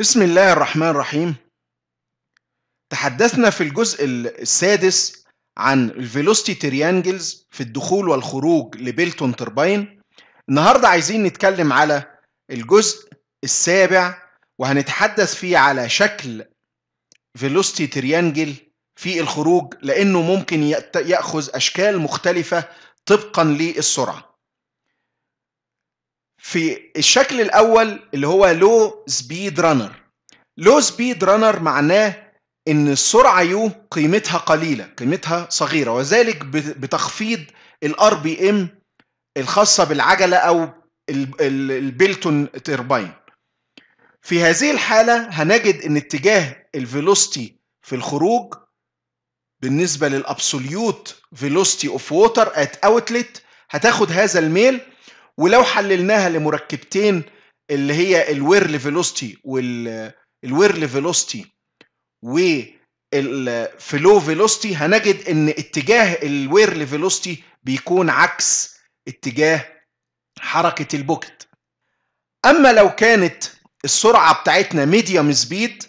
بسم الله الرحمن الرحيم تحدثنا في الجزء السادس عن الفيلوستي تريانجلز في الدخول والخروج لبيلتون تربين النهاردة عايزين نتكلم على الجزء السابع وهنتحدث فيه على شكل فيلوستي تريانجل في الخروج لأنه ممكن يأخذ أشكال مختلفة طبقا للسرعة في الشكل الاول اللي هو لو سبيد رانر لو سبيد رانر معناه ان السرعه يو قيمتها قليله قيمتها صغيره وذلك بتخفيض الار بي ام الخاصه بالعجله او البلتون تيرباين في هذه الحاله هنجد ان اتجاه الفيلوستي في الخروج بالنسبه للابسوليوت فيلوستي اوف ووتر ات اوتلت هتاخد هذا الميل ولو حللناها لمركبتين اللي هي الويرل فيلوستي والويرل فيلوستي والفلو فيلوستي هنجد ان اتجاه الويرل فيلوستي بيكون عكس اتجاه حركه البوكت اما لو كانت السرعه بتاعتنا ميديوم سبيد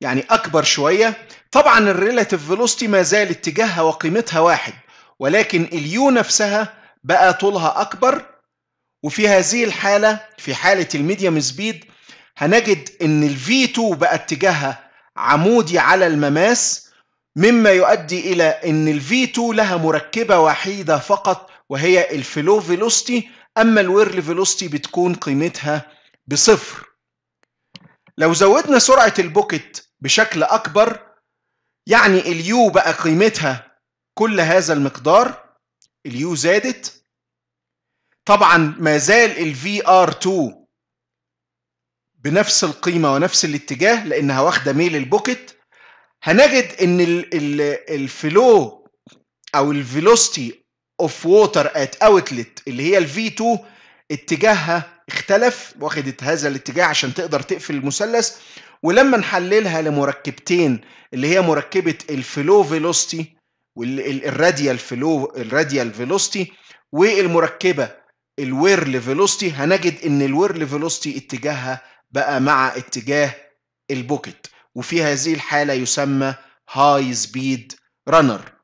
يعني اكبر شويه طبعا الريلاتيف فيلوستي ما زال اتجاهها وقيمتها واحد ولكن اليو نفسها بقى طولها اكبر وفي هذه الحالة في حالة الميديم سبيد هنجد ان الفي 2 بقى اتجاهها عمودي على المماس مما يؤدي الى ان الفي 2 لها مركبة وحيدة فقط وهي الفلو فيلوستي اما الويرل فيلوستي بتكون قيمتها بصفر لو زودنا سرعة البوكت بشكل اكبر يعني اليو بقى قيمتها كل هذا المقدار اليو زادت طبعا ما زال ال vr 2 بنفس القيمه ونفس الاتجاه لانها واخده ميل البوكت هنجد ان الفلو او الفيلوستي اوف ووتر ات اوتلت اللي هي ال v 2 اتجاهها اختلف واخدت هذا الاتجاه عشان تقدر تقفل المثلث ولما نحللها لمركبتين اللي هي مركبه الفلو فيلوستي والراديال فلو الراديال فيلوستي والمركبه الويرل فيلوستي هنجد ان الويرل فيلوستي اتجاهها بقى مع اتجاه البوكت وفي هذه الحالة يسمى هاي سبيد رانر